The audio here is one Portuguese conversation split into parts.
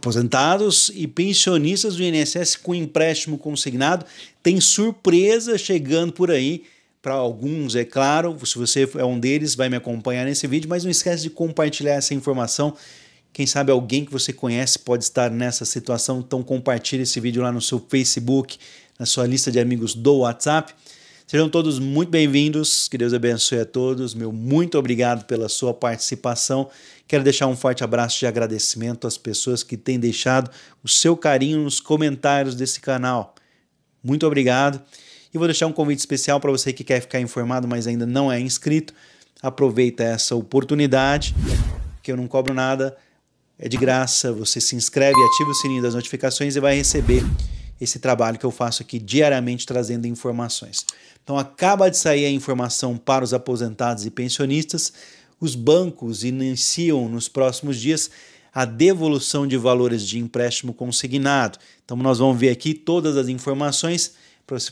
Aposentados e pensionistas do INSS com empréstimo consignado. Tem surpresa chegando por aí para alguns, é claro. Se você é um deles, vai me acompanhar nesse vídeo, mas não esquece de compartilhar essa informação. Quem sabe alguém que você conhece pode estar nessa situação, então compartilhe esse vídeo lá no seu Facebook, na sua lista de amigos do WhatsApp. Sejam todos muito bem-vindos, que Deus abençoe a todos. Meu muito obrigado pela sua participação. Quero deixar um forte abraço de agradecimento às pessoas que têm deixado o seu carinho nos comentários desse canal. Muito obrigado. E vou deixar um convite especial para você que quer ficar informado, mas ainda não é inscrito. Aproveita essa oportunidade, que eu não cobro nada, é de graça. Você se inscreve, ativa o sininho das notificações e vai receber esse trabalho que eu faço aqui diariamente trazendo informações. Então acaba de sair a informação para os aposentados e pensionistas. Os bancos iniciam nos próximos dias a devolução de valores de empréstimo consignado. Então nós vamos ver aqui todas as informações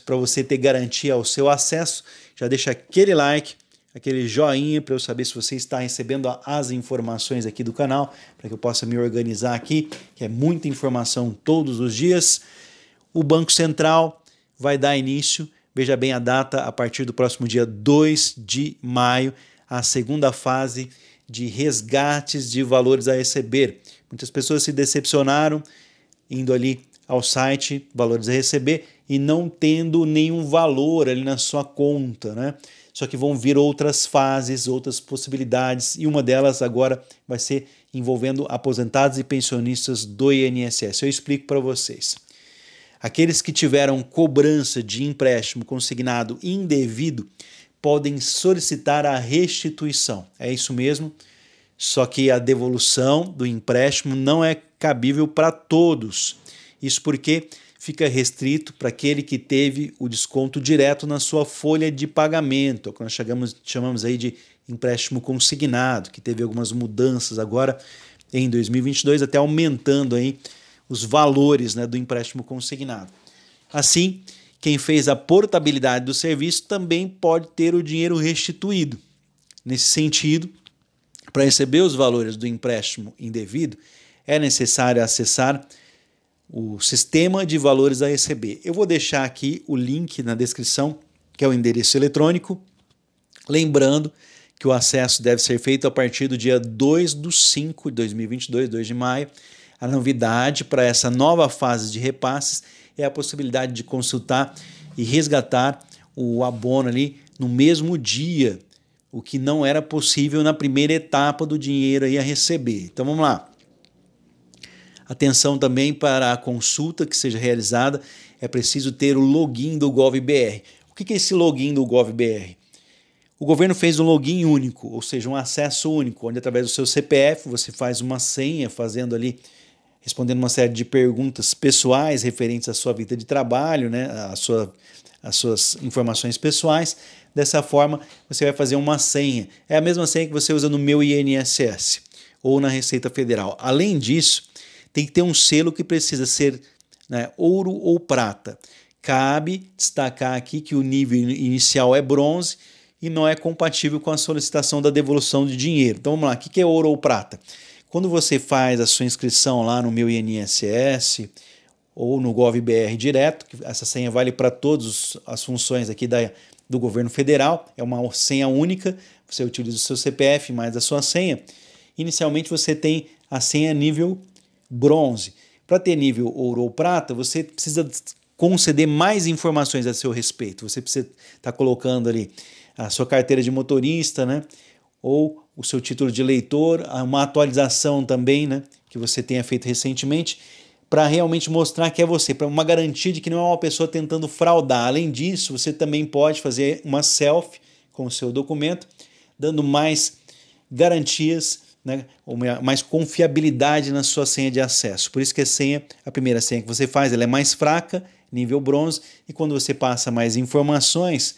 para você ter garantia ao seu acesso. Já deixa aquele like, aquele joinha para eu saber se você está recebendo as informações aqui do canal, para que eu possa me organizar aqui, que é muita informação todos os dias o Banco Central vai dar início, veja bem a data, a partir do próximo dia 2 de maio, a segunda fase de resgates de valores a receber. Muitas pessoas se decepcionaram indo ali ao site Valores a Receber e não tendo nenhum valor ali na sua conta, né? Só que vão vir outras fases, outras possibilidades, e uma delas agora vai ser envolvendo aposentados e pensionistas do INSS. Eu explico para vocês. Aqueles que tiveram cobrança de empréstimo consignado indevido podem solicitar a restituição. É isso mesmo, só que a devolução do empréstimo não é cabível para todos. Isso porque fica restrito para aquele que teve o desconto direto na sua folha de pagamento, é que nós chamamos, chamamos aí de empréstimo consignado, que teve algumas mudanças agora em 2022, até aumentando aí os valores né, do empréstimo consignado. Assim, quem fez a portabilidade do serviço também pode ter o dinheiro restituído. Nesse sentido, para receber os valores do empréstimo indevido, é necessário acessar o sistema de valores a receber. Eu vou deixar aqui o link na descrição, que é o endereço eletrônico. Lembrando que o acesso deve ser feito a partir do dia 2 do 5 de 2022, 2 de maio, a novidade para essa nova fase de repasses é a possibilidade de consultar e resgatar o abono ali no mesmo dia, o que não era possível na primeira etapa do dinheiro aí a receber. Então vamos lá. Atenção também para a consulta que seja realizada, é preciso ter o login do GovBR. O que é esse login do GovBR? O governo fez um login único, ou seja, um acesso único, onde através do seu CPF você faz uma senha, fazendo ali respondendo uma série de perguntas pessoais referentes à sua vida de trabalho, né, à sua, às suas informações pessoais. Dessa forma, você vai fazer uma senha. É a mesma senha que você usa no meu INSS ou na Receita Federal. Além disso, tem que ter um selo que precisa ser né, ouro ou prata. Cabe destacar aqui que o nível inicial é bronze e não é compatível com a solicitação da devolução de dinheiro. Então vamos lá, o que é ouro ou prata? Quando você faz a sua inscrição lá no meu INSS ou no GovBR direto, que essa senha vale para todas as funções aqui da, do governo federal, é uma senha única, você utiliza o seu CPF mais a sua senha. Inicialmente você tem a senha nível bronze. Para ter nível ouro ou prata, você precisa conceder mais informações a seu respeito. Você precisa estar tá colocando ali a sua carteira de motorista, né? ou o seu título de leitor, uma atualização também, né, que você tenha feito recentemente, para realmente mostrar que é você, para uma garantia de que não é uma pessoa tentando fraudar. Além disso, você também pode fazer uma selfie com o seu documento, dando mais garantias, né, ou mais confiabilidade na sua senha de acesso. Por isso que a senha, a primeira senha que você faz, ela é mais fraca, nível bronze, e quando você passa mais informações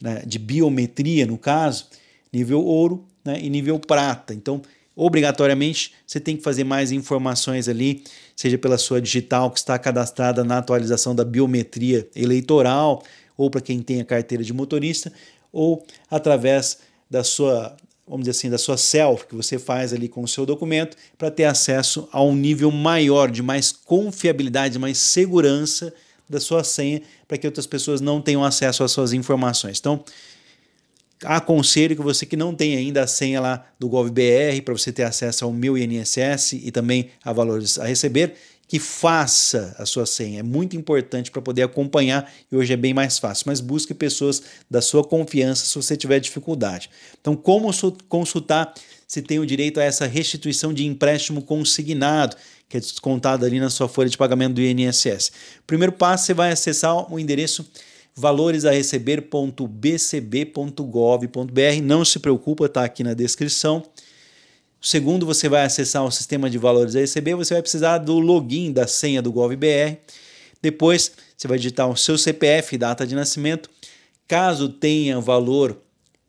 né, de biometria, no caso, nível ouro né, e nível prata. Então, obrigatoriamente, você tem que fazer mais informações ali, seja pela sua digital que está cadastrada na atualização da biometria eleitoral, ou para quem tem a carteira de motorista, ou através da sua, vamos dizer assim, da sua selfie que você faz ali com o seu documento para ter acesso a um nível maior de mais confiabilidade, mais segurança da sua senha, para que outras pessoas não tenham acesso às suas informações. Então, aconselho que você que não tem ainda a senha lá do GovBR para você ter acesso ao meu INSS e também a valores a receber, que faça a sua senha. É muito importante para poder acompanhar e hoje é bem mais fácil. Mas busque pessoas da sua confiança se você tiver dificuldade. Então, como consultar se tem o direito a essa restituição de empréstimo consignado, que é descontado ali na sua folha de pagamento do INSS? primeiro passo, você vai acessar o endereço valoresareceber.bcb.gov.br Não se preocupa, está aqui na descrição. Segundo, você vai acessar o sistema de valores a receber, você vai precisar do login da senha do GovBR. Depois, você vai digitar o seu CPF, data de nascimento. Caso tenha valor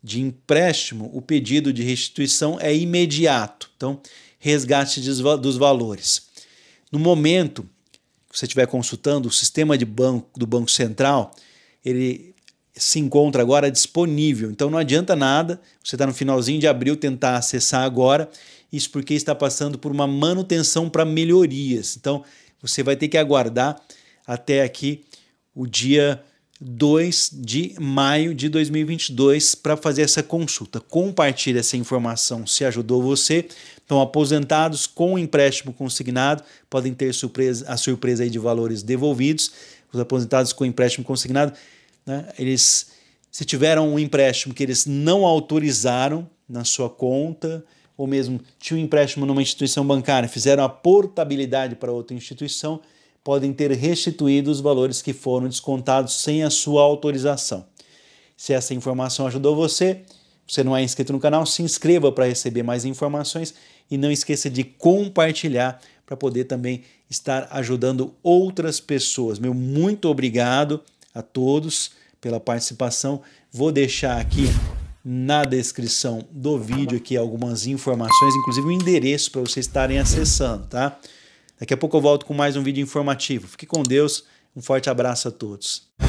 de empréstimo, o pedido de restituição é imediato. Então, resgate dos valores. No momento que você estiver consultando o sistema de banco do Banco Central, ele se encontra agora disponível. Então não adianta nada você está no finalzinho de abril tentar acessar agora, isso porque está passando por uma manutenção para melhorias. Então você vai ter que aguardar até aqui o dia 2 de maio de 2022 para fazer essa consulta. Compartilhe essa informação se ajudou você. Então, aposentados com empréstimo consignado podem ter surpresa, a surpresa de valores devolvidos os aposentados com empréstimo consignado, né, eles se tiveram um empréstimo que eles não autorizaram na sua conta, ou mesmo tinham um empréstimo numa instituição bancária, fizeram a portabilidade para outra instituição, podem ter restituído os valores que foram descontados sem a sua autorização. Se essa informação ajudou você, você não é inscrito no canal, se inscreva para receber mais informações e não esqueça de compartilhar para poder também estar ajudando outras pessoas. Meu muito obrigado a todos pela participação. Vou deixar aqui na descrição do vídeo aqui algumas informações, inclusive o um endereço para vocês estarem acessando, tá? Daqui a pouco eu volto com mais um vídeo informativo. Fique com Deus. Um forte abraço a todos.